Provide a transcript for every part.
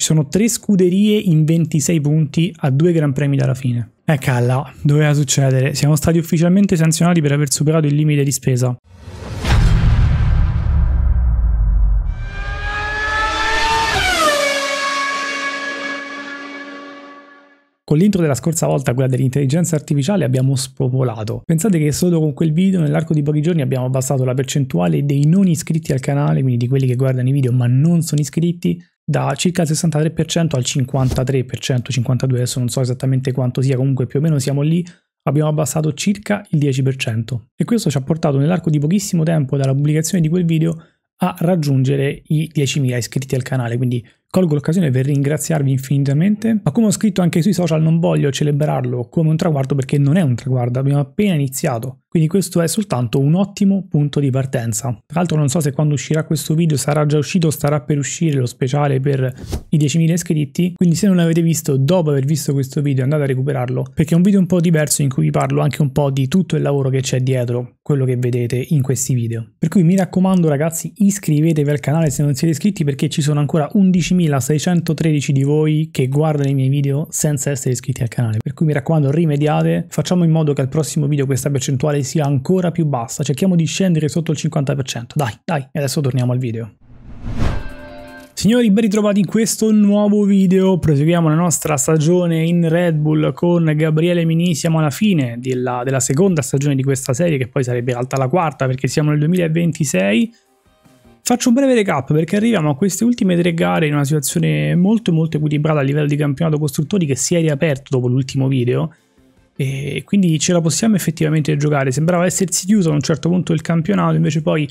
Ci sono tre scuderie in 26 punti a due Gran Premi dalla fine. E ecco, calla, doveva succedere. Siamo stati ufficialmente sanzionati per aver superato il limite di spesa. Con l'intro della scorsa volta, quella dell'intelligenza artificiale, abbiamo spopolato. Pensate che solo con quel video, nell'arco di pochi giorni, abbiamo abbassato la percentuale dei non iscritti al canale, quindi di quelli che guardano i video ma non sono iscritti, da circa il 63% al 53%, 52% adesso non so esattamente quanto sia, comunque più o meno siamo lì, abbiamo abbassato circa il 10%. E questo ci ha portato nell'arco di pochissimo tempo dalla pubblicazione di quel video a raggiungere i 10.000 iscritti al canale, quindi colgo l'occasione per ringraziarvi infinitamente, ma come ho scritto anche sui social non voglio celebrarlo come un traguardo perché non è un traguardo, abbiamo appena iniziato. Quindi questo è soltanto un ottimo punto di partenza. Tra l'altro non so se quando uscirà questo video sarà già uscito o starà per uscire lo speciale per i 10.000 iscritti, quindi se non l'avete visto dopo aver visto questo video andate a recuperarlo, perché è un video un po' diverso in cui vi parlo anche un po' di tutto il lavoro che c'è dietro, quello che vedete in questi video. Per cui mi raccomando ragazzi iscrivetevi al canale se non siete iscritti perché ci sono ancora 11.613 di voi che guardano i miei video senza essere iscritti al canale, per cui mi raccomando rimediate, facciamo in modo che al prossimo video questa percentuale percentuale sia ancora più bassa, cerchiamo di scendere sotto il 50%. Dai, dai, e adesso torniamo al video. Signori, ben ritrovati in questo nuovo video. Proseguiamo la nostra stagione in Red Bull con Gabriele Mini. Siamo alla fine della, della, seconda stagione di questa serie, che poi sarebbe in realtà la quarta, perché siamo nel 2026. Faccio un breve recap perché arriviamo a queste ultime tre gare in una situazione molto molto equilibrata a livello di campionato costruttori che si è riaperto dopo l'ultimo video e quindi ce la possiamo effettivamente giocare. Sembrava essersi chiuso a un certo punto il campionato, invece poi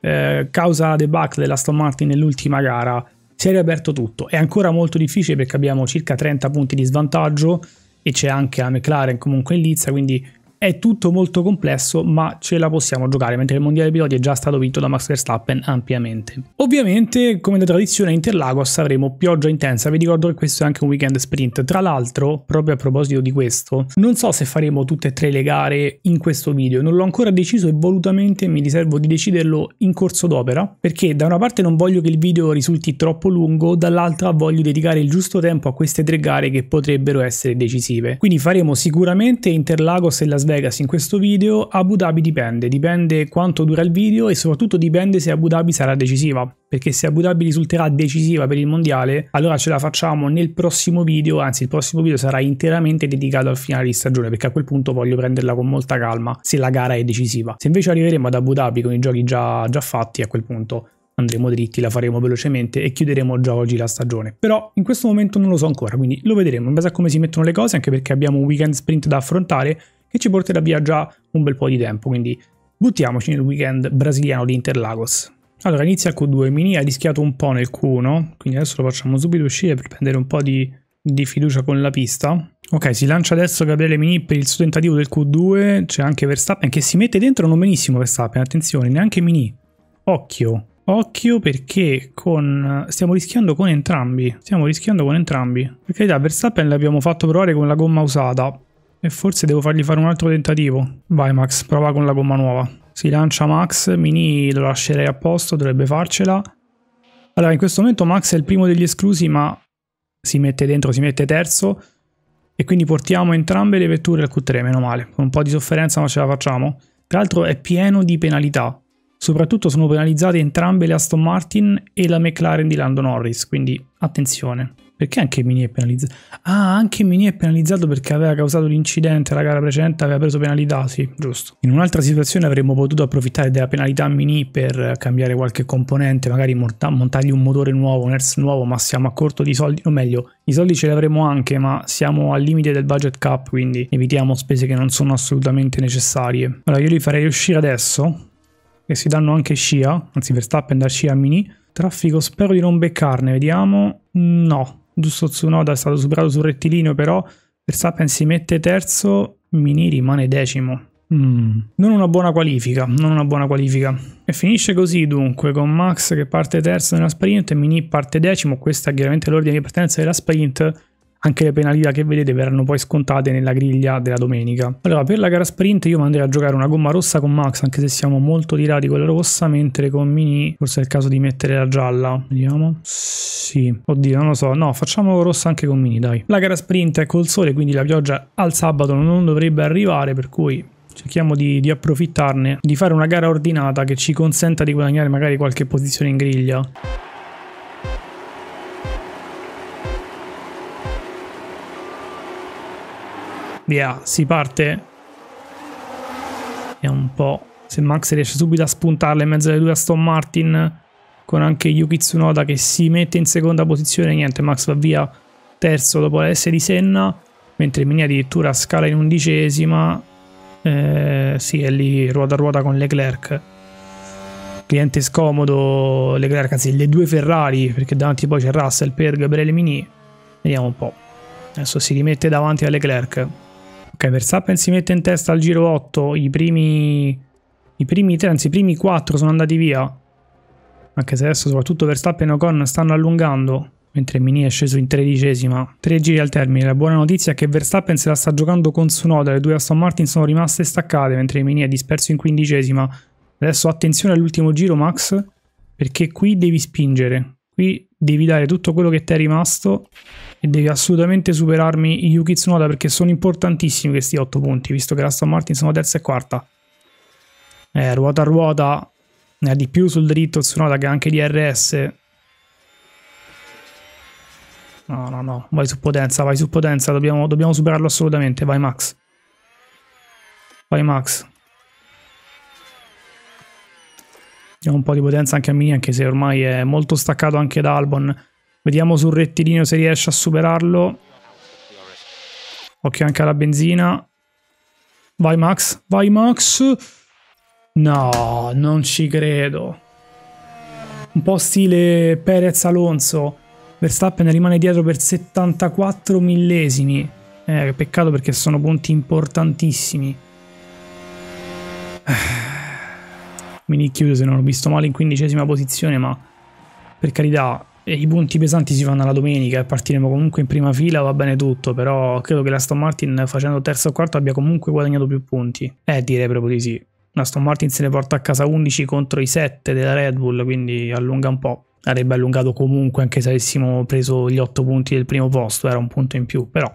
eh, causa debacle dell'Aston Martin nell'ultima gara si è riaperto tutto. È ancora molto difficile perché abbiamo circa 30 punti di svantaggio e c'è anche la McLaren comunque in lizza, quindi è tutto molto complesso, ma ce la possiamo giocare, mentre il mondiale piloti è già stato vinto da Max Verstappen ampiamente. Ovviamente, come da tradizione a Interlagos avremo pioggia intensa, vi ricordo che questo è anche un weekend sprint. Tra l'altro, proprio a proposito di questo, non so se faremo tutte e tre le gare in questo video, non l'ho ancora deciso e volutamente mi riservo di deciderlo in corso d'opera, perché da una parte non voglio che il video risulti troppo lungo, dall'altra voglio dedicare il giusto tempo a queste tre gare che potrebbero essere decisive. Quindi faremo sicuramente Interlagos e la Svezia Vegas in questo video, Abu Dhabi dipende, dipende quanto dura il video e soprattutto dipende se Abu Dhabi sarà decisiva, perché se Abu Dhabi risulterà decisiva per il mondiale, allora ce la facciamo nel prossimo video, anzi il prossimo video sarà interamente dedicato al finale di stagione, perché a quel punto voglio prenderla con molta calma se la gara è decisiva. Se invece arriveremo ad Abu Dhabi con i giochi già, già fatti, a quel punto andremo dritti, la faremo velocemente e chiuderemo già oggi la stagione. Però in questo momento non lo so ancora, quindi lo vedremo in base a come si mettono le cose, anche perché abbiamo un weekend sprint da affrontare che ci porterà via già un bel po' di tempo, quindi buttiamoci nel weekend brasiliano di Interlagos. Allora, inizia il Q2, Mini ha rischiato un po' nel Q1, quindi adesso lo facciamo subito uscire per prendere un po' di, di fiducia con la pista. Ok, si lancia adesso Gabriele Mini per il suo tentativo del Q2, c'è anche Verstappen che si mette dentro non benissimo Verstappen, attenzione, neanche Mini. Occhio, occhio perché con... stiamo rischiando con entrambi, stiamo rischiando con entrambi. Per carità, Verstappen l'abbiamo fatto provare con la gomma usata, e forse devo fargli fare un altro tentativo. Vai Max, prova con la gomma nuova. Si lancia Max, Mini lo lascerei a posto, dovrebbe farcela. Allora, in questo momento Max è il primo degli esclusi, ma si mette dentro, si mette terzo. E quindi portiamo entrambe le vetture al Q3, meno male. Con un po' di sofferenza ma ce la facciamo. Tra l'altro è pieno di penalità. Soprattutto sono penalizzate entrambe le Aston Martin e la McLaren di Lando Norris, quindi attenzione. Perché anche Mini è penalizzato? Ah, anche Mini è penalizzato perché aveva causato l'incidente la gara precedente, aveva preso penalità, sì, giusto. In un'altra situazione avremmo potuto approfittare della penalità Mini per cambiare qualche componente, magari montargli un motore nuovo, un ERS nuovo, ma siamo a corto di soldi, o meglio, i soldi ce li avremo anche, ma siamo al limite del budget cap, quindi evitiamo spese che non sono assolutamente necessarie. Allora io li farei uscire adesso, che si danno anche scia, anzi Verstappen da scia a Mini. Traffico spero di non beccarne, vediamo. No, Dusso Tsunoda è stato superato sul rettilineo, però Verstappen si mette terzo, Mini rimane decimo. Mm. Non una buona qualifica, non una buona qualifica. E finisce così dunque, con Max che parte terzo nella sprint, e Mini parte decimo, questa è chiaramente l'ordine di partenza della sprint, anche le penalità che vedete verranno poi scontate nella griglia della domenica. Allora, per la gara sprint io manderei a giocare una gomma rossa con Max, anche se siamo molto tirati con la rossa, mentre con Mini forse è il caso di mettere la gialla. Vediamo. Sì. Oddio, non lo so. No, facciamo rossa anche con Mini, dai. La gara sprint è col sole, quindi la pioggia al sabato non dovrebbe arrivare, per cui cerchiamo di, di, approfittarne, di fare una gara ordinata che ci consenta di guadagnare magari qualche posizione in griglia. Via, si parte. Vediamo un po' se Max riesce subito a spuntarla in mezzo alle due Aston Martin con anche Yuki Tsunoda che si mette in seconda posizione. Niente, Max va via terzo dopo la S di Senna, mentre Mini addirittura scala in undicesima. Eh, sì, è lì ruota a ruota con Leclerc. Cliente scomodo, Leclerc, anzi le due Ferrari, perché davanti poi c'è Russell per Gabriele Mini. Vediamo un po'. Adesso si rimette davanti a Leclerc. Ok, Verstappen si mette in testa al giro 8, i primi, i primi 3, anzi i primi 4 sono andati via. Anche se adesso soprattutto Verstappen e Ocon stanno allungando, mentre Mini è sceso in tredicesima. Tre giri al termine, la buona notizia è che Verstappen se la sta giocando con Sunoda, le due Aston Martin sono rimaste staccate, mentre Mini è disperso in quindicesima. Adesso attenzione all'ultimo giro Max, perché qui devi spingere. Qui devi dare tutto quello che ti è rimasto e devi assolutamente superarmi Yuki Tsunoda perché sono importantissimi questi 8 punti, visto che la Aston Martin sono terza e quarta. Eh, ruota a ruota, ne ha di più sul dritto Tsunoda che anche di RS. No, no, no, vai su potenza, vai su potenza, dobbiamo, dobbiamo superarlo assolutamente, vai Max. Vai Max. Diamo un po' di potenza anche a Mini, anche se ormai è molto staccato anche da Albon. Vediamo sul rettilineo se riesce a superarlo. Occhio anche alla benzina. Vai Max, vai Max. No, non ci credo. Un po' stile Perez Alonso. Verstappen rimane dietro per 74 millesimi. Eh, peccato perché sono punti importantissimi. Eh, mini chiude se non ho visto male in quindicesima posizione, ma per carità eh, i punti pesanti si fanno alla domenica e eh, partiremo comunque in prima fila, va bene tutto, però credo che l'Aston Martin facendo terzo o quarto abbia comunque guadagnato più punti. Eh, direi proprio di sì. L'Aston Martin se ne porta a casa 11 contro i 7 della Red Bull, quindi allunga un po'. Avrebbe allungato comunque anche se avessimo preso gli 8 punti del primo posto, era un punto in più, però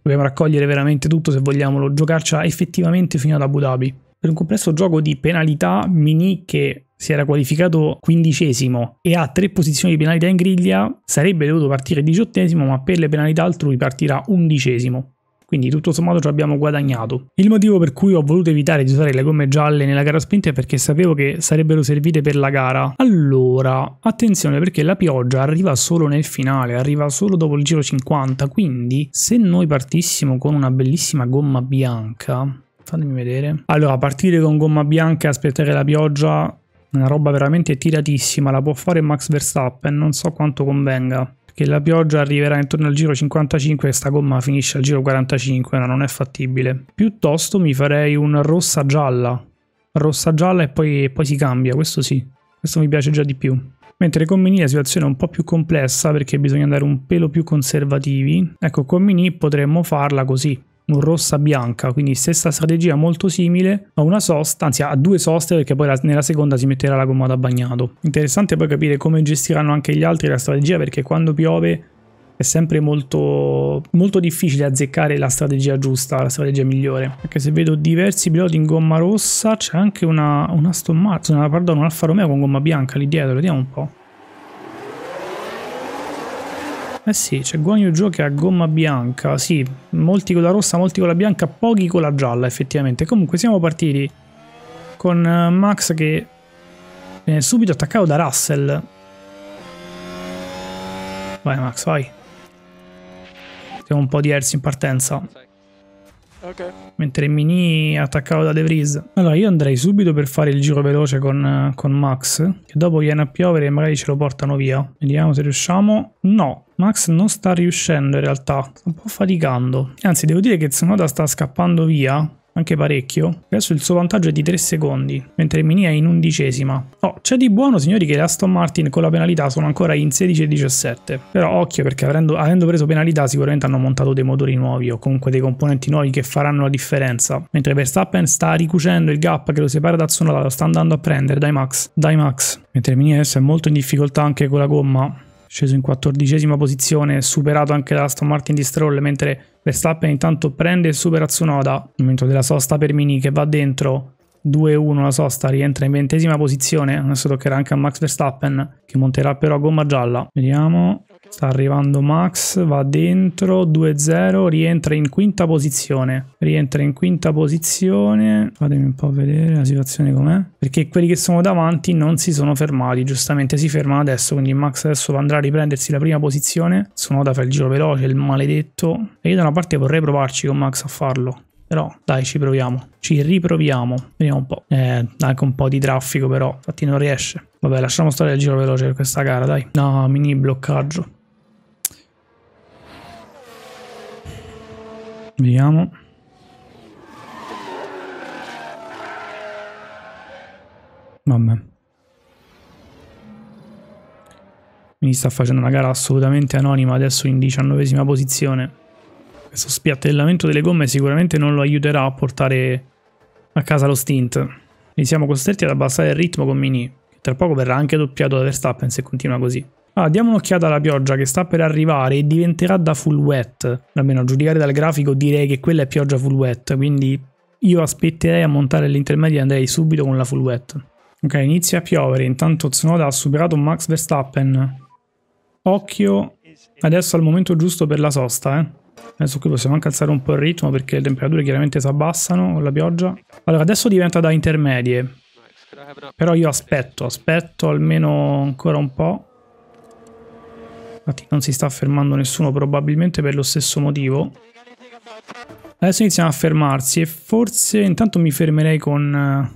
dobbiamo raccogliere veramente tutto se vogliamo giocarcela effettivamente fino ad Abu Dhabi per un complesso gioco di penalità Mini che si era qualificato quindicesimo e ha tre posizioni di penalità in griglia, sarebbe dovuto partire diciottesimo ma per le penalità altrui partirà undicesimo. Quindi tutto sommato ci abbiamo guadagnato. Il motivo per cui ho voluto evitare di usare le gomme gialle nella gara spinta è perché sapevo che sarebbero servite per la gara. Allora, attenzione perché la pioggia arriva solo nel finale, arriva solo dopo il giro 50, quindi se noi partissimo con una bellissima gomma bianca, Fatemi vedere. Allora, partire con gomma bianca e aspettare la pioggia, una roba veramente tiratissima, la può fare Max Verstappen, non so quanto convenga. Perché la pioggia arriverà intorno al giro 55 e sta gomma finisce al giro 45, no, non è fattibile. Piuttosto mi farei un rossa gialla. Rossa gialla e poi, poi si cambia, questo sì. Questo mi piace già di più. Mentre con Mini la situazione è un po' più complessa perché bisogna andare un pelo più conservativi. Ecco, con Mini potremmo farla così un rossa bianca, quindi stessa strategia molto simile a una sosta, anzi a due soste perché poi la, nella seconda si metterà la gomma da bagnato. Interessante poi capire come gestiranno anche gli altri la strategia perché quando piove è sempre molto, molto difficile azzeccare la strategia giusta, la strategia migliore. Anche se vedo diversi piloti in gomma rossa c'è anche una, una Aston Martin, pardon, un Alfa Romeo con gomma bianca lì dietro, vediamo un po'. Eh sì, c'è Guan Yu che ha gomma bianca, sì, molti con la rossa, molti con la bianca, pochi con la gialla effettivamente. Comunque siamo partiti con eh, Max che viene subito attaccato da Russell. Vai Max, vai. Siamo un po' diversi in partenza. Okay. Mentre Mini attaccava da De Vries. Allora io andrei subito per fare il giro veloce con, eh, con Max. Che dopo viene a piovere e magari ce lo portano via. Vediamo se riusciamo. No, Max non sta riuscendo in realtà, sta un po' faticando. Anzi, devo dire che Tsunoda sta scappando via anche parecchio. Adesso il suo vantaggio è di 3 secondi, mentre Mini è in undicesima. Oh, c'è di buono signori che le Aston Martin con la penalità sono ancora in 16 e 17. Però occhio perché avendo, avendo preso penalità sicuramente hanno montato dei motori nuovi o comunque dei componenti nuovi che faranno la differenza. Mentre Verstappen sta ricucendo il gap che lo separa da Tsunoda, lo sta andando a prendere, dai Max, dai Max. Mentre Mini adesso è molto in difficoltà anche con la gomma sceso in quattordicesima posizione, superato anche da Aston Martin di Stroll, mentre Verstappen intanto prende il super a Tsunoda, al momento della sosta per Mini che va dentro 2-1 la sosta, rientra in ventesima posizione, adesso toccherà anche a Max Verstappen che monterà però gomma gialla. Vediamo, Sta arrivando Max, va dentro, 2-0, rientra in quinta posizione. Rientra in quinta posizione. Fatemi un po' vedere la situazione com'è. Perché quelli che sono davanti non si sono fermati, giustamente si fermano adesso, quindi Max adesso andrà a riprendersi la prima posizione. Sono da fare il giro veloce, il maledetto. E io da una parte vorrei provarci con Max a farlo. Però dai, ci proviamo. Ci riproviamo. Vediamo un po'. Eh, anche un po' di traffico, però. Infatti non riesce. Vabbè, lasciamo stare il giro veloce per questa gara, dai. No, mini bloccaggio. Vediamo. Vabbè. Quindi sta facendo una gara assolutamente anonima adesso in diciannovesima posizione questo spiattellamento delle gomme sicuramente non lo aiuterà a portare a casa lo stint. Quindi siamo costretti ad abbassare il ritmo con Mini, che tra poco verrà anche doppiato da Verstappen se continua così. Ah, diamo un'occhiata alla pioggia che sta per arrivare e diventerà da full wet. Almeno a giudicare dal grafico direi che quella è pioggia full wet, quindi io aspetterei a montare l'intermedia e andrei subito con la full wet. Ok, inizia a piovere, intanto Tsunoda ha superato Max Verstappen. Occhio, adesso è il momento giusto per la sosta, eh. Adesso qui possiamo anche alzare un po' il ritmo perché le temperature chiaramente si abbassano con la pioggia. Allora, adesso diventa da intermedie. Però io aspetto, aspetto almeno ancora un po'. Infatti non si sta fermando nessuno probabilmente per lo stesso motivo. Adesso iniziamo a fermarsi e forse intanto mi fermerei con...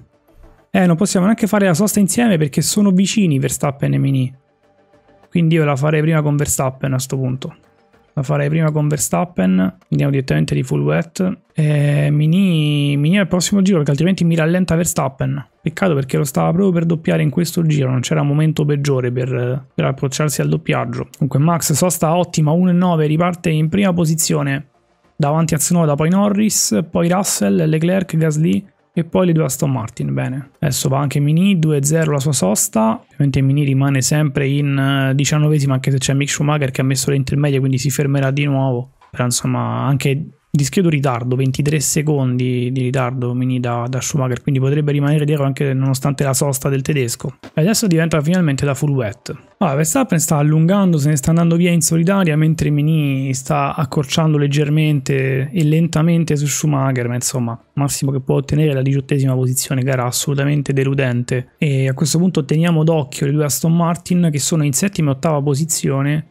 Eh, eh, non possiamo neanche fare la sosta insieme perché sono vicini Verstappen e Mini. Quindi io la farei prima con Verstappen a questo punto. La farei prima con Verstappen, andiamo direttamente di full wet. E Mini, Mini al prossimo giro perché altrimenti mi rallenta Verstappen. Peccato perché lo stava proprio per doppiare in questo giro, non c'era momento peggiore per, per approcciarsi al doppiaggio. Comunque Max sosta ottima, 1-9, riparte in prima posizione davanti a Tsunoda, poi Norris, poi Russell, Leclerc, Gasly, e poi le due Aston Martin, bene. Adesso va anche Mini, 2-0 la sua sosta, ovviamente Mini rimane sempre in eh, diciannovesima anche se c'è Mick Schumacher che ha messo l'intermedia quindi si fermerà di nuovo. Però insomma anche discreto ritardo, 23 secondi di ritardo mini da, da, Schumacher, quindi potrebbe rimanere dietro anche nonostante la sosta del tedesco. E adesso diventa finalmente la full wet. Allora, Verstappen sta allungando, se ne sta andando via in solitaria, mentre Mini sta accorciando leggermente e lentamente su Schumacher, ma insomma, massimo che può ottenere la diciottesima posizione, gara assolutamente deludente. E a questo punto teniamo d'occhio le due Aston Martin che sono in settima e ottava posizione.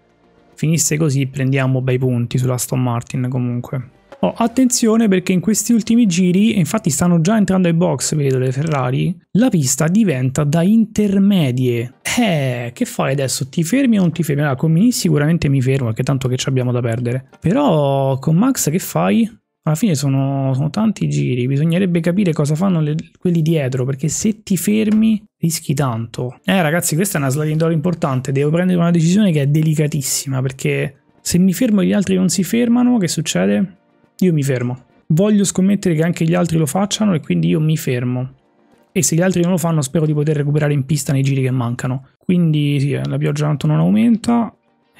Finisse così prendiamo bei punti sulla Aston Martin comunque. Oh, attenzione perché in questi ultimi giri, infatti stanno già entrando ai box, vedo le Ferrari, la pista diventa da intermedie. Eh, che fai adesso? Ti fermi o non ti fermi? Allora, con Mini sicuramente mi fermo, perché tanto che ci abbiamo da perdere. Però con Max che fai? Alla fine sono, sono tanti giri, bisognerebbe capire cosa fanno le, quelli dietro, perché se ti fermi rischi tanto. Eh ragazzi, questa è una sliding door importante, devo prendere una decisione che è delicatissima, perché se mi fermo e gli altri non si fermano, che succede? Io mi fermo. Voglio scommettere che anche gli altri lo facciano e quindi io mi fermo. E se gli altri non lo fanno spero di poter recuperare in pista nei giri che mancano. Quindi sì, la pioggia tanto non aumenta.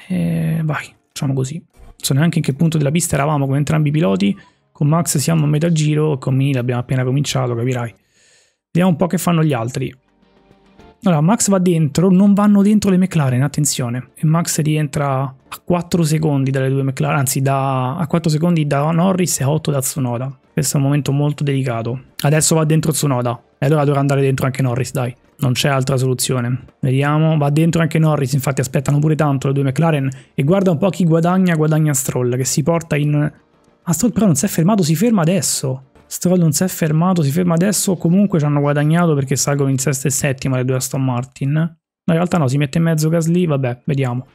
E vai, facciamo così. Non so neanche in che punto della pista eravamo con entrambi i piloti. Con Max siamo a metà giro, con Mini abbiamo appena cominciato, capirai. Vediamo un po' che fanno gli altri. Allora, Max va dentro, non vanno dentro le McLaren, attenzione. E Max rientra a 4 secondi dalle due McLaren, anzi da, a 4 secondi da Norris e a 8 da Tsunoda. Questo è un momento molto delicato. Adesso va dentro Tsunoda. E allora dovrà andare dentro anche Norris, dai. Non c'è altra soluzione. Vediamo, va dentro anche Norris, infatti aspettano pure tanto le due McLaren. E guarda un po' chi guadagna, guadagna Stroll, che si porta in... Ah, Stroll però non si è fermato, si ferma adesso. Stroll non si è fermato, si ferma adesso comunque ci hanno guadagnato perché salgono in sesta e settima le due Aston Martin. No, in realtà no, si mette in mezzo Gasly, vabbè, vediamo.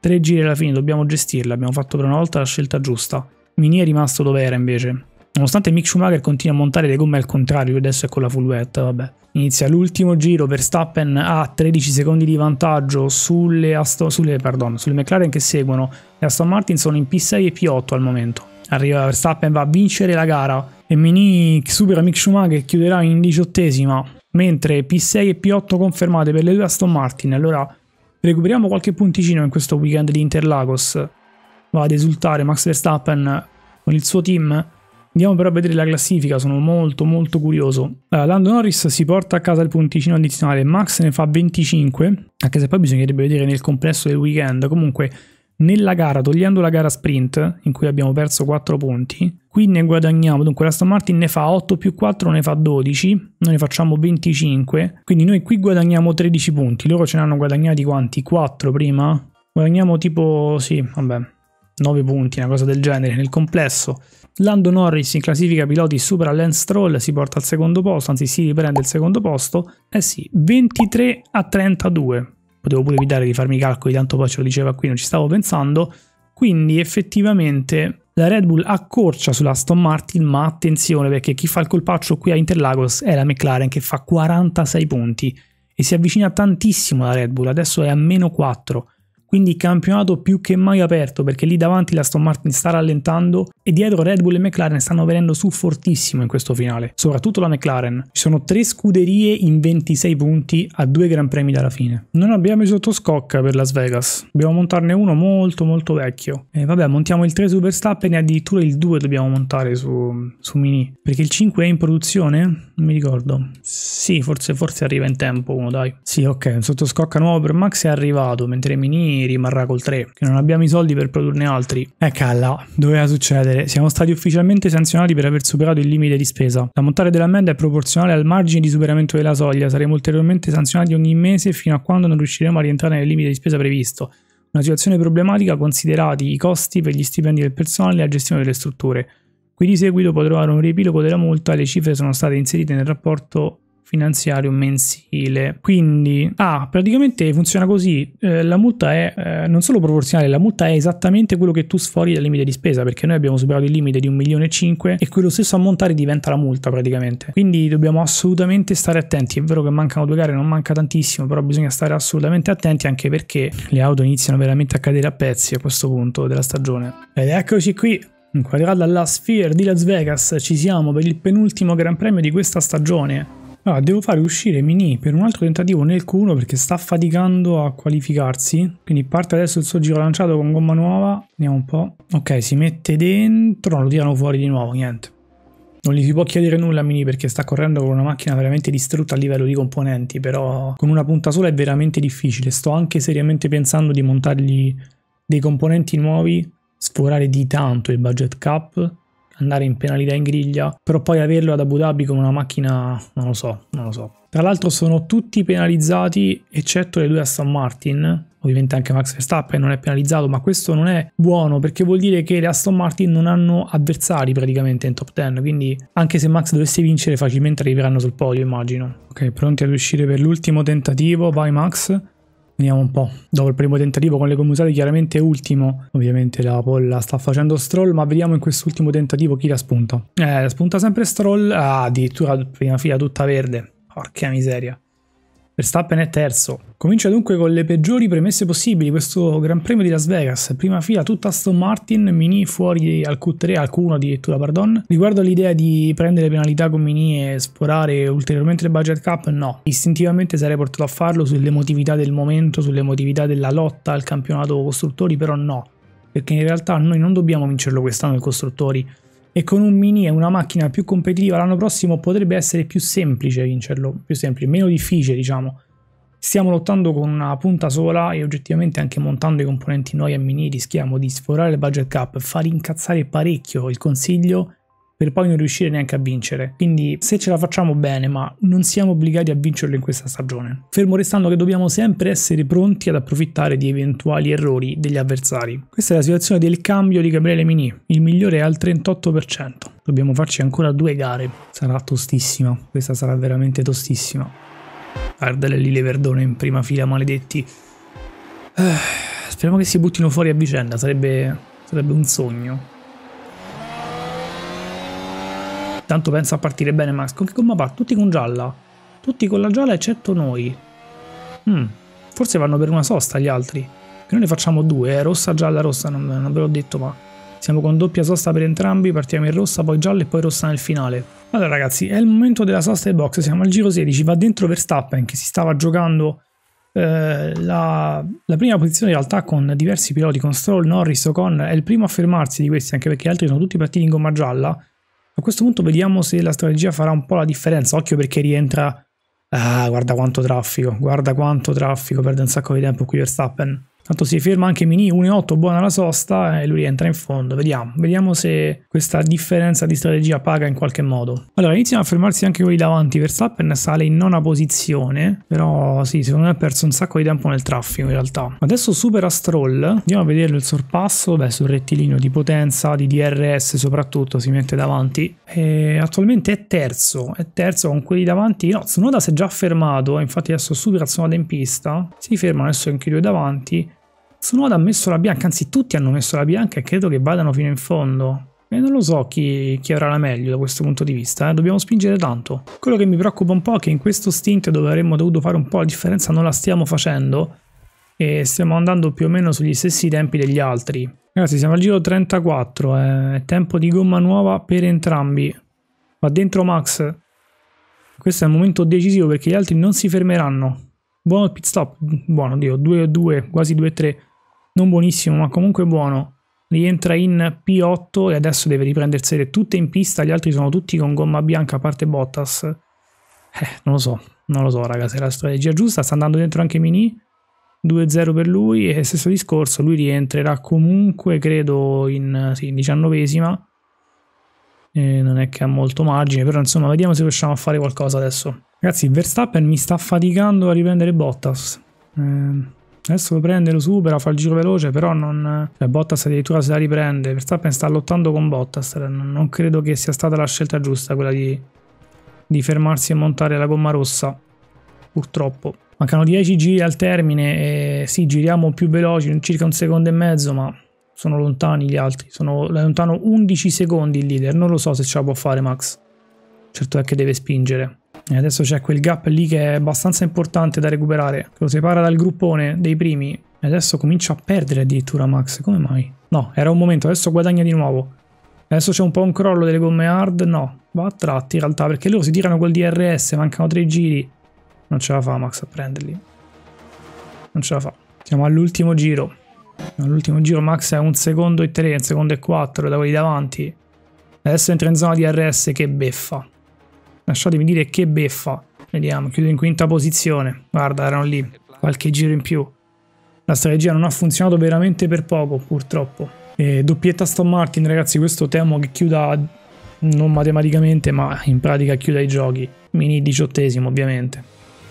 Tre giri alla fine, dobbiamo gestirla, abbiamo fatto per una volta la scelta giusta. Mini è rimasto dove era invece. Nonostante Mick Schumacher continua a montare le gomme al contrario, adesso è con la fullwetta, vabbè. Inizia l'ultimo giro, Verstappen ha 13 secondi di vantaggio sulle, Aston, sulle, pardon, sulle McLaren che seguono. Le Aston Martin sono in P6 e P8 al momento. Arriva Verstappen, va a vincere la gara e Mini supera Mick Schumacher e chiuderà in diciottesima, mentre P6 e P8 confermate per le due Aston Martin. Allora recuperiamo qualche punticino in questo weekend di Interlagos. Va ad esultare Max Verstappen con il suo team. Andiamo però a vedere la classifica, sono molto molto curioso. Allora, Lando Norris si porta a casa il punticino addizionale, Max ne fa 25, anche se poi bisognerebbe vedere nel complesso del weekend. Comunque nella gara, togliendo la gara sprint, in cui abbiamo perso 4 punti, qui ne guadagniamo, dunque l'Aston Martin ne fa 8 più 4, ne fa 12, noi ne facciamo 25, quindi noi qui guadagniamo 13 punti, loro ce ne hanno guadagnati quanti? 4 prima? Guadagniamo tipo, sì, vabbè, 9 punti, una cosa del genere nel complesso. Lando Norris in classifica piloti supera Lance Stroll, si porta al secondo posto, anzi si riprende il secondo posto, eh sì, 23 a 32 potevo pure evitare di farmi i calcoli, tanto poi ce lo diceva qui, non ci stavo pensando. Quindi effettivamente la Red Bull accorcia sulla Aston Martin, ma attenzione perché chi fa il colpaccio qui a Interlagos è la McLaren che fa 46 punti e si avvicina tantissimo alla Red Bull, adesso è a meno 4. Quindi campionato più che mai aperto perché lì davanti la Stone Martin sta rallentando e dietro Red Bull e McLaren stanno venendo su fortissimo in questo finale, soprattutto la McLaren. Ci sono tre scuderie in 26 punti a due gran premi dalla fine. Non abbiamo i sottoscocca per Las Vegas, dobbiamo montarne uno molto molto vecchio. E vabbè, montiamo il 3 su Verstappen e addirittura il 2 dobbiamo montare su, su Mini, perché il 5 è in produzione? Non mi ricordo. Sì, forse, forse arriva in tempo uno, dai. Sì, ok, un sottoscocca nuovo per Max è arrivato, mentre Mini rimarrà col 3, che non abbiamo i soldi per produrne altri. E calla, doveva succedere. Siamo stati ufficialmente sanzionati per aver superato il limite di spesa. La montata dell'ammenda è proporzionale al margine di superamento della soglia. Saremo ulteriormente sanzionati ogni mese fino a quando non riusciremo a rientrare nel limite di spesa previsto. Una situazione problematica considerati i costi per gli stipendi del personale e la gestione delle strutture. Qui di seguito può trovare un riepilogo della multa, le cifre sono state inserite nel rapporto finanziario mensile. Quindi, ah, praticamente funziona così, eh, la multa è eh, non solo proporzionale, la multa è esattamente quello che tu sfori dal limite di spesa, perché noi abbiamo superato il limite di 1 milione e 5 e quello stesso ammontare diventa la multa praticamente. Quindi dobbiamo assolutamente stare attenti, è vero che mancano due gare, non manca tantissimo, però bisogna stare assolutamente attenti anche perché le auto iniziano veramente a cadere a pezzi a questo punto della stagione. Ed eccoci qui, Inquadrata alla Sphere di Las Vegas ci siamo per il penultimo Gran Premio di questa stagione. Allora, devo fare uscire Mini per un altro tentativo nel culo perché sta faticando a qualificarsi. Quindi parte adesso il suo giro lanciato con gomma nuova. Vediamo un po'. Ok, si mette dentro, non lo tirano fuori di nuovo, niente. Non gli si può chiedere nulla a Mini perché sta correndo con una macchina veramente distrutta a livello di componenti, però con una punta sola è veramente difficile. Sto anche seriamente pensando di montargli dei componenti nuovi, sforare di tanto il budget cap andare in penalità in griglia, però poi averlo ad Abu Dhabi con una macchina, non lo so, non lo so. Tra l'altro sono tutti penalizzati eccetto le due Aston Martin, ovviamente anche Max Verstappen non è penalizzato, ma questo non è buono perché vuol dire che le Aston Martin non hanno avversari praticamente in top 10, quindi anche se Max dovesse vincere facilmente arriveranno sul podio, immagino. Ok, pronti ad uscire per l'ultimo tentativo, vai Max. Vediamo un po'. Dopo il primo tentativo con le gomme usate chiaramente ultimo. Ovviamente la polla sta facendo Stroll, ma vediamo in quest'ultimo tentativo chi la spunta. Eh, la spunta sempre Stroll. Ah, addirittura prima fila tutta verde. Porca miseria. Verstappen è terzo. Comincia dunque con le peggiori premesse possibili questo Gran Premio di Las Vegas. Prima fila tutta Aston Martin, Mini fuori al Q3, al Q1 addirittura, pardon. Riguardo all'idea di prendere penalità con Mini e sporare ulteriormente il budget cap, no. Istintivamente sarei portato a farlo sull'emotività del momento, sull'emotività della lotta al campionato costruttori, però no. Perché in realtà noi non dobbiamo vincerlo quest'anno i costruttori e con un mini e una macchina più competitiva l'anno prossimo potrebbe essere più semplice vincerlo, più semplice, meno difficile diciamo. Stiamo lottando con una punta sola e oggettivamente anche montando i componenti noi a mini rischiamo di sforare il budget cap, far incazzare parecchio il consiglio per poi non riuscire neanche a vincere. Quindi se ce la facciamo bene, ma non siamo obbligati a vincerlo in questa stagione. Fermo restando che dobbiamo sempre essere pronti ad approfittare di eventuali errori degli avversari. Questa è la situazione del cambio di Gabriele Mini, il migliore è al 38%. Dobbiamo farci ancora due gare. Sarà tostissima, questa sarà veramente tostissima. Ardelli verdone in prima fila, maledetti. Eh, speriamo che si buttino fuori a vicenda, sarebbe, sarebbe un sogno. Tanto penso a partire bene Max. Con che gomma parte? Tutti con gialla. Tutti con la gialla eccetto noi. Mm. Forse vanno per una sosta gli altri. Che noi ne facciamo due, eh? rossa, gialla, rossa, non, non ve l'ho detto ma... Siamo con doppia sosta per entrambi, partiamo in rossa, poi gialla e poi rossa nel finale. Allora ragazzi, è il momento della sosta e box, siamo al giro 16, va dentro Verstappen che si stava giocando eh, la, la, prima posizione in realtà con diversi piloti, con Stroll, Norris, Ocon, è il primo a fermarsi di questi anche perché gli altri sono tutti partiti in gomma gialla a questo punto vediamo se la strategia farà un po' la differenza. Occhio perché rientra... Ah, guarda quanto traffico, guarda quanto traffico, perde un sacco di tempo qui Verstappen. Tanto si ferma anche Mini 1.8, buona la sosta e lui entra in fondo. Vediamo, vediamo se questa differenza di strategia paga in qualche modo. Allora, iniziano a fermarsi anche quelli davanti. Verstappen sale in nona posizione, però sì, secondo me ha perso un sacco di tempo nel traffico in realtà. Adesso supera Stroll, andiamo a vederlo il sorpasso, beh, sul rettilineo di potenza, di DRS soprattutto, si mette davanti. E attualmente è terzo, è terzo con quelli davanti. No, Tsunoda si è già fermato, infatti adesso supera Tsunoda in pista, si ferma adesso anche i due davanti Tsunoda ha messo la bianca, anzi tutti hanno messo la bianca e credo che vadano fino in fondo. E non lo so chi, chi avrà la meglio da questo punto di vista, eh? dobbiamo spingere tanto. Quello che mi preoccupa un po' è che in questo stint dove avremmo dovuto fare un po' la differenza non la stiamo facendo e stiamo andando più o meno sugli stessi tempi degli altri. Ragazzi siamo al giro 34, eh? è tempo di gomma nuova per entrambi. Va dentro Max. Questo è un momento decisivo perché gli altri non si fermeranno. Buono il pit stop, buono Dio, 2-2, quasi 2-3 non buonissimo, ma comunque buono. Rientra in P8 e adesso deve riprendersi tutte in pista. Gli altri sono tutti con gomma bianca a parte Bottas. Eh, non lo so, non lo so, raga, se è la strategia giusta. Sta andando dentro anche Mini. 2-0 per lui e stesso discorso, lui rientrerà comunque credo in, sì, in diciannovesima. E non è che ha molto margine, però insomma vediamo se riusciamo a fare qualcosa adesso. Ragazzi, Verstappen mi sta faticando a riprendere Bottas. Ehm. Adesso lo prende, lo supera, fa il giro veloce, però non... Cioè, Bottas addirittura se la riprende. Verstappen sta lottando con Bottas. Cioè, non credo che sia stata la scelta giusta quella di, di fermarsi e montare la gomma rossa. Purtroppo. Mancano 10 giri al termine e sì, giriamo più veloci, circa un secondo e mezzo, ma sono lontani gli altri. Sono lontano 11 secondi il leader. Non lo so se ce la può fare Max. Certo è che deve spingere. E adesso c'è quel gap lì che è abbastanza importante da recuperare, che lo separa dal gruppone dei primi. E adesso comincia a perdere addirittura Max, come mai? No, era un momento, adesso guadagna di nuovo. Adesso c'è un po' un crollo delle gomme hard, no, va a tratti in realtà, perché loro si tirano col DRS, mancano tre giri. Non ce la fa Max a prenderli. Non ce la fa. Siamo all'ultimo giro. All'ultimo giro Max è un secondo e tre, un secondo e quattro da quelli davanti. Adesso entra in zona DRS, che beffa. Lasciatemi eh, dire che beffa. Vediamo, chiudo in quinta posizione. Guarda, erano lì. Qualche giro in più. La strategia non ha funzionato veramente per poco, purtroppo. E doppietta Aston Martin, ragazzi, questo temo che chiuda, non matematicamente, ma in pratica chiuda i giochi. Mini diciottesimo, ovviamente.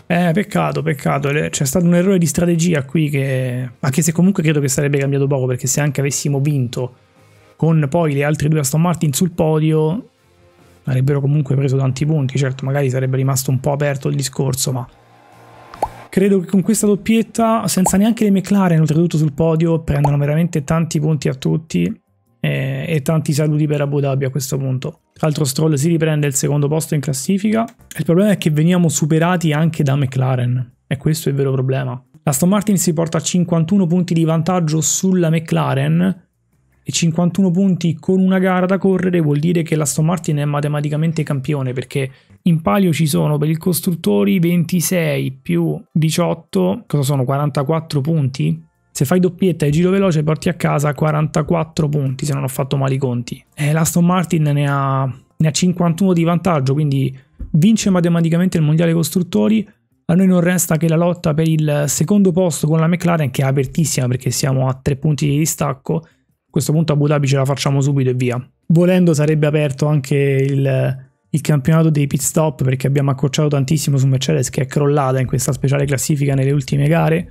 Eh, peccato, peccato, c'è stato un errore di strategia qui che... Anche se comunque credo che sarebbe cambiato poco, perché se anche avessimo vinto con poi le altre due Aston Martin sul podio, avrebbero comunque preso tanti punti, certo magari sarebbe rimasto un po' aperto il discorso, ma credo che con questa doppietta, senza neanche le McLaren oltretutto sul podio, prendano veramente tanti punti a tutti eh, e tanti saluti per Abu Dhabi a questo punto. Tra l'altro Stroll si riprende il secondo posto in classifica. Il problema è che veniamo superati anche da McLaren e questo è il vero problema. L'Aston Martin si porta a 51 punti di vantaggio sulla McLaren e 51 punti con una gara da correre vuol dire che l'Aston Martin è matematicamente campione perché in palio ci sono per il costruttori 26 più 18, cosa sono 44 punti? Se fai doppietta e giro veloce porti a casa 44 punti se non ho fatto male i conti. E eh, l'Aston Martin ne ha, ne ha 51 di vantaggio, quindi vince matematicamente il mondiale costruttori. A noi non resta che la lotta per il secondo posto con la McLaren che è apertissima perché siamo a 3 punti di distacco a questo punto Abu Dhabi ce la facciamo subito e via. Volendo sarebbe aperto anche il, il campionato dei pit stop perché abbiamo accorciato tantissimo su Mercedes che è crollata in questa speciale classifica nelle ultime gare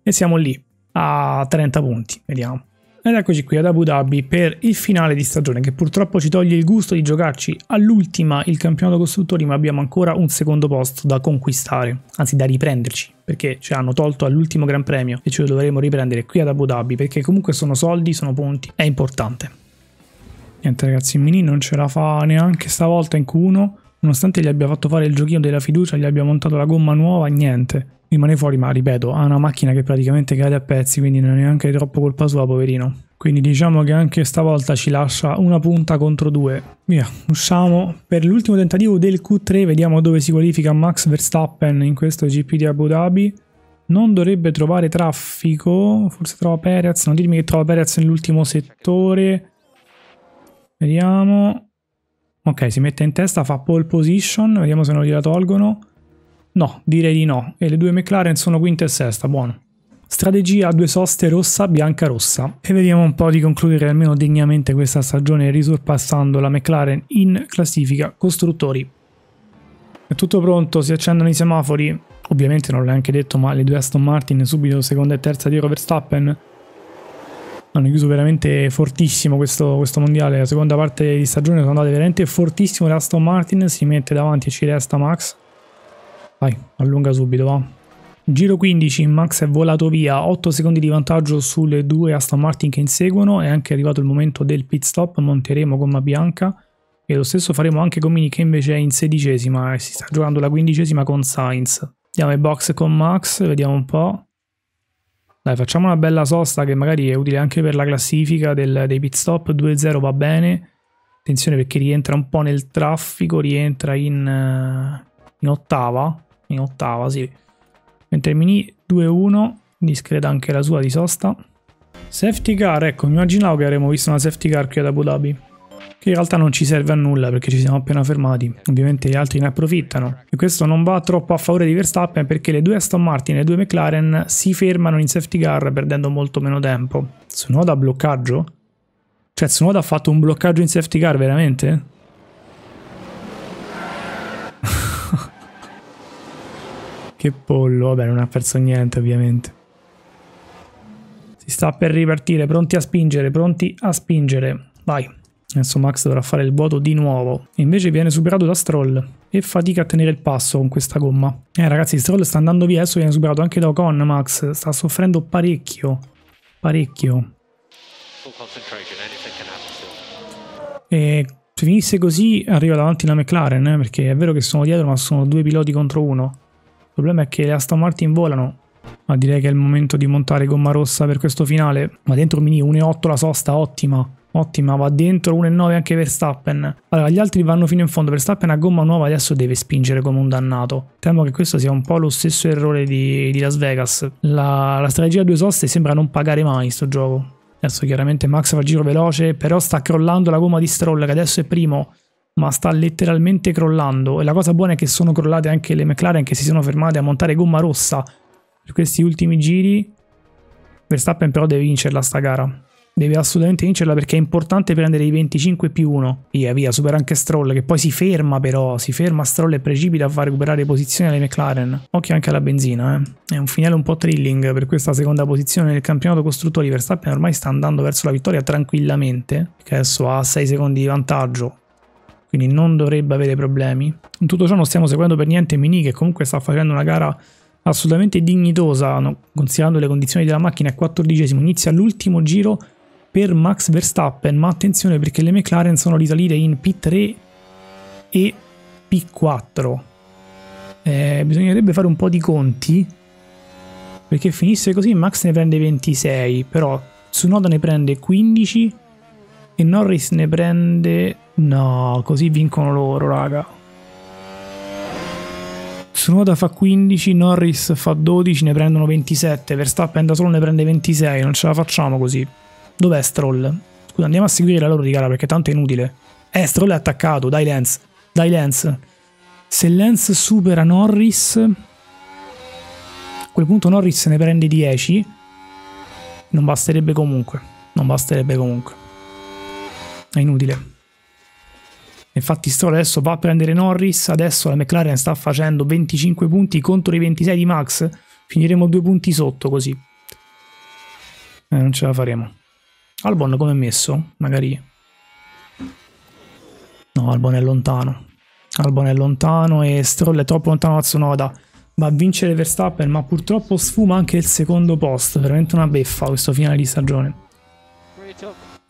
e siamo lì a 30 punti, vediamo. Ed eccoci qui ad Abu Dhabi per il finale di stagione che purtroppo ci toglie il gusto di giocarci all'ultima il campionato costruttori ma abbiamo ancora un secondo posto da conquistare, anzi da riprenderci perché ci hanno tolto all'ultimo Gran Premio e ce lo dovremo riprendere qui ad Abu Dhabi perché comunque sono soldi, sono punti, è importante. Niente ragazzi, Mini non ce la fa neanche stavolta in Q1 Nonostante gli abbia fatto fare il giochino della fiducia, gli abbia montato la gomma nuova, niente. Rimane fuori, ma ripeto, ha una macchina che praticamente cade a pezzi, quindi non è neanche troppo colpa sua, poverino. Quindi diciamo che anche stavolta ci lascia una punta contro due. Via, usciamo per l'ultimo tentativo del Q3, vediamo dove si qualifica Max Verstappen in questo GP di Abu Dhabi. Non dovrebbe trovare traffico, forse trova Perez, non dirmi che trova Perez nell'ultimo settore. Vediamo. Ok, si mette in testa, fa pole position, vediamo se non gliela tolgono. No, direi di no. E le due McLaren sono quinta e sesta, buono. Strategia a due soste rossa, bianca, rossa. E vediamo un po' di concludere almeno degnamente questa stagione risorpassando la McLaren in classifica costruttori. È tutto pronto, si accendono i semafori. Ovviamente non l'ho neanche detto, ma le due Aston Martin subito seconda e terza dietro Verstappen hanno chiuso veramente fortissimo questo, questo, mondiale. La seconda parte di stagione sono andate veramente fortissimo. Aston Martin si mette davanti e ci resta Max. Vai, allunga subito, va. Giro 15, Max è volato via, 8 secondi di vantaggio sulle due Aston Martin che inseguono, è anche arrivato il momento del pit stop, monteremo gomma bianca e lo stesso faremo anche con Mini che invece è in sedicesima e si sta giocando la quindicesima con Sainz. Andiamo ai box con Max, vediamo un po'. Dai, facciamo una bella sosta che magari è utile anche per la classifica del, dei pit stop. 2-0 va bene. Attenzione perché rientra un po' nel traffico, rientra in, eh, in ottava. In ottava, sì. Mentre Mini 2-1, discreta anche la sua di sosta. Safety car, ecco, immaginavo che avremmo visto una safety car qui ad Abu Dhabi che in realtà non ci serve a nulla perché ci siamo appena fermati. Ovviamente gli altri ne approfittano e questo non va troppo a favore di Verstappen perché le due Aston Martin e le due McLaren si fermano in safety car perdendo molto meno tempo. ha bloccaggio? Cioè Sonoda ha fatto un bloccaggio in safety car veramente? che pollo, vabbè non ha perso niente ovviamente. Si sta per ripartire, pronti a spingere, pronti a spingere. Vai. Adesso Max dovrà fare il vuoto di nuovo. E invece viene superato da Stroll. E fatica a tenere il passo con questa gomma. Eh ragazzi, Stroll sta andando via. Adesso viene superato anche da Ocon, Max. Sta soffrendo parecchio. Parecchio. E se finisse così arriva davanti la McLaren. Eh, perché è vero che sono dietro, ma sono due piloti contro uno. Il problema è che le Aston Martin volano ma direi che è il momento di montare gomma rossa per questo finale. Ma dentro Mini 1,8 la sosta, ottima. Ottima, va dentro 1,9 anche Verstappen. Allora, gli altri vanno fino in fondo. Verstappen a gomma nuova adesso deve spingere come un dannato. Temo che questo sia un po' lo stesso errore di, di Las Vegas. La, la strategia a due soste sembra non pagare mai sto gioco. Adesso chiaramente Max fa il giro veloce, però sta crollando la gomma di Stroll che adesso è primo ma sta letteralmente crollando e la cosa buona è che sono crollate anche le McLaren che si sono fermate a montare gomma rossa su questi ultimi giri Verstappen però deve vincerla sta gara. Deve assolutamente vincerla perché è importante prendere i 25 più 1. Via, via, supera anche Stroll che poi si ferma però, si ferma Stroll e precipita a far recuperare posizione alle McLaren. Occhio anche alla benzina, eh. È un finale un po' thrilling per questa seconda posizione nel campionato costruttori. Verstappen ormai sta andando verso la vittoria tranquillamente, che adesso ha 6 secondi di vantaggio. Quindi non dovrebbe avere problemi. In tutto ciò non stiamo seguendo per niente Mini che comunque sta facendo una gara assolutamente dignitosa, no, considerando le condizioni della macchina, è quattordicesimo, inizia l'ultimo giro per Max Verstappen, ma attenzione perché le McLaren sono risalite in P3 e P4. Eh, bisognerebbe fare un po' di conti, perché finisse così Max ne prende 26, però Tsunoda ne prende 15 e Norris ne prende... No, così vincono loro, raga. Tsunoda fa 15, Norris fa 12, ne prendono 27, Verstappen da solo ne prende 26, non ce la facciamo così. Dov'è Stroll? Scusa, andiamo a seguire la loro di gara perché tanto è inutile. Eh, Stroll è attaccato, dai Lens, dai Lens. Se Lens supera Norris, a quel punto Norris ne prende 10, non basterebbe comunque, non basterebbe comunque. È inutile. Infatti Stroll adesso va a prendere Norris, adesso la McLaren sta facendo 25 punti contro i 26 di Max, finiremo due punti sotto così. Eh, non ce la faremo. Albon come è messo? Magari... No, Albon è lontano. Albon è lontano e Stroll è troppo lontano da Tsunoda. Va a vincere Verstappen, ma purtroppo sfuma anche il secondo posto. Veramente una beffa questo finale di stagione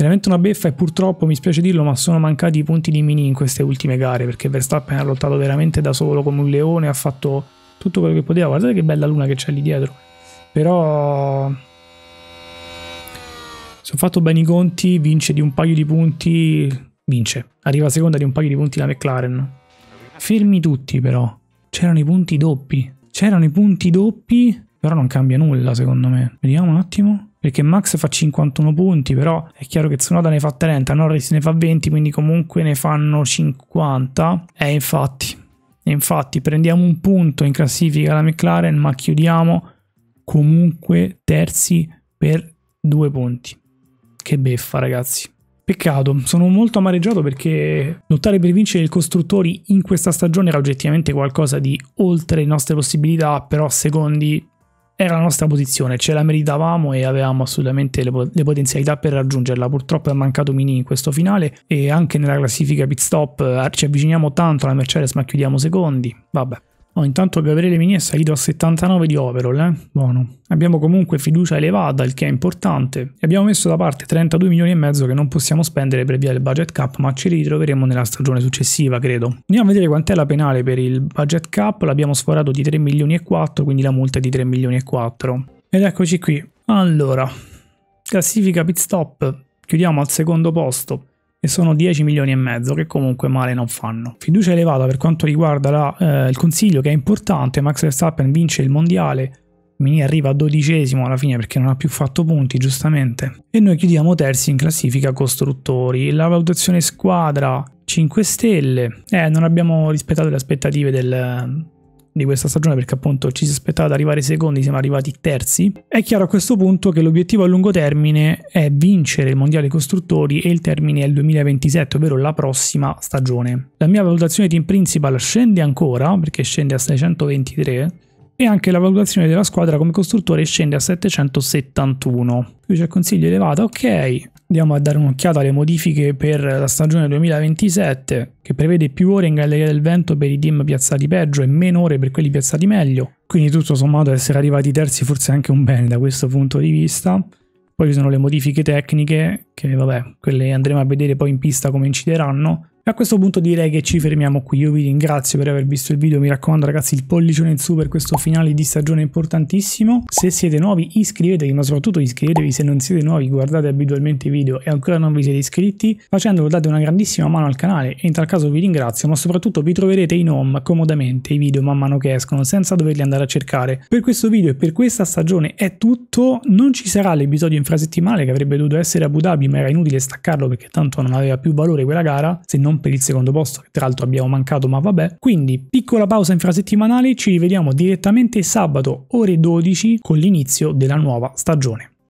veramente una beffa e purtroppo mi spiace dirlo ma sono mancati i punti di Mini in queste ultime gare perché Verstappen ha lottato veramente da solo come un leone, ha fatto tutto quello che poteva, guardate che bella luna che c'è lì dietro, però se ho fatto bene i conti vince di un paio di punti, vince, arriva seconda di un paio di punti la McLaren, fermi tutti però, c'erano i punti doppi, c'erano i punti doppi, però non cambia nulla secondo me, vediamo un attimo perché Max fa 51 punti, però è chiaro che Tsunoda ne fa 30, Norris ne fa 20, quindi comunque ne fanno 50. E infatti, e infatti prendiamo un punto in classifica la McLaren, ma chiudiamo comunque terzi per due punti. Che beffa, ragazzi. Peccato, sono molto amareggiato perché lottare per vincere i costruttori in questa stagione era oggettivamente qualcosa di oltre le nostre possibilità, però secondi era la nostra posizione, ce la meritavamo e avevamo assolutamente le, le, potenzialità per raggiungerla. Purtroppo è mancato Mini in questo finale e anche nella classifica pit stop eh, ci avviciniamo tanto alla Mercedes ma chiudiamo secondi. Vabbè. Oh, intanto Gabriele Mini è salito a 79 di overall, eh? buono. Abbiamo comunque fiducia elevata, il che è importante. E abbiamo messo da parte 32 milioni e mezzo che non possiamo spendere per via del budget cap, ma ci ritroveremo nella stagione successiva, credo. Andiamo a vedere quant'è la penale per il budget cap, l'abbiamo sforato di 3 milioni e 4, quindi la multa è di 3 milioni e 4. Ed eccoci qui. Allora, classifica pit stop, chiudiamo al secondo posto e sono 10 milioni e mezzo che comunque male non fanno. Fiducia elevata per quanto riguarda la, eh, il consiglio che è importante, Max Verstappen vince il mondiale, Mini arriva a dodicesimo alla fine perché non ha più fatto punti giustamente e noi chiudiamo terzi in classifica costruttori. La valutazione squadra 5 stelle, eh, non abbiamo rispettato le aspettative del, di questa stagione perché appunto ci si aspettava di arrivare secondi, siamo arrivati terzi. È chiaro a questo punto che l'obiettivo a lungo termine è vincere il Mondiale Costruttori e il termine è il 2027, ovvero la prossima stagione. La mia valutazione di Team Principal scende ancora perché scende a 623 e anche la valutazione della squadra come costruttore scende a 771. Qui c'è consiglio elevato, ok, andiamo a dare un'occhiata alle modifiche per la stagione 2027 che prevede più ore in Galleria del Vento per i team piazzati peggio e meno ore per quelli piazzati meglio. Quindi tutto sommato essere arrivati terzi forse anche un bene da questo punto di vista. Poi ci sono le modifiche tecniche che vabbè, quelle andremo a vedere poi in pista come incideranno. A questo punto direi che ci fermiamo qui, io vi ringrazio per aver visto il video, mi raccomando ragazzi il pollicione in su per questo finale di stagione importantissimo, se siete nuovi iscrivetevi ma soprattutto iscrivetevi se non siete nuovi, guardate abitualmente i video e ancora non vi siete iscritti, facendolo date una grandissima mano al canale e in tal caso vi ringrazio ma soprattutto vi troverete in home comodamente i video man mano che escono senza doverli andare a cercare. Per questo video e per questa stagione è tutto, non ci sarà l'episodio infrasettimale che avrebbe dovuto essere a Abu Dhabi ma era inutile staccarlo perché tanto non aveva più valore quella gara, se non non per il secondo posto, che tra l'altro abbiamo mancato, ma vabbè. Quindi, piccola pausa infrasettimanale, ci rivediamo direttamente sabato ore 12 con l'inizio della nuova stagione.